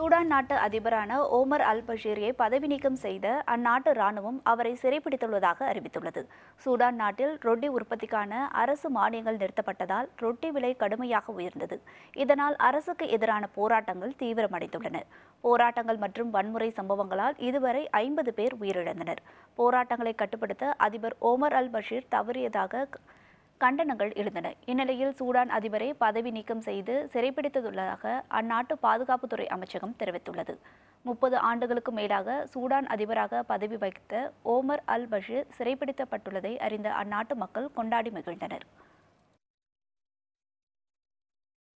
Sudan நாட்டு அதிபரான ஓமர் அல் பஷீரியை பதவி நீக்கம் செய்த அந்நாட்டு ராணுவம் அவரை சிறைப்பிடித்துள்ளதாக அறிவித்துள்ளது சூடான் நாட்டில் ரொட்டி உற்பத்திக்கான அரசு மானியங்கள் நிறுத்தப்பட்டதால் ரொட்டி விலை கடுமையாக உயர்ந்தது இதனால் அரசுக்கு எதிரான போராட்டங்கள் தீவிரமடைந்துள்ளன போராட்டங்கள் மற்றும் வன்முறை சம்பவங்களால் இதுவரை ஐம்பது பேர் உயிரிழந்தனர் போராட்டங்களை கட்டுப்படுத்த அதிபர் ஓமர் அல் பஷீர் தவறியதாக கண்டனங்கள் எழுந்தன இந்நிலையில் சூடான் அதிபரை பதவி நீக்கம் செய்து சிறைப்பிடித்துள்ளதாக அந்நாட்டு பாதுகாப்புத்துறை அமைச்சகம் தெரிவித்துள்ளது முப்பது ஆண்டுகளுக்கு மேலாக சூடான் அதிபராக பதவி வகித்த ஓமர் அல் பஷீர் சிறைப்பிடித்தப்பட்டுள்ளதை அறிந்த அந்நாட்டு மக்கள் கொண்டாடி மகிழ்ந்தனர்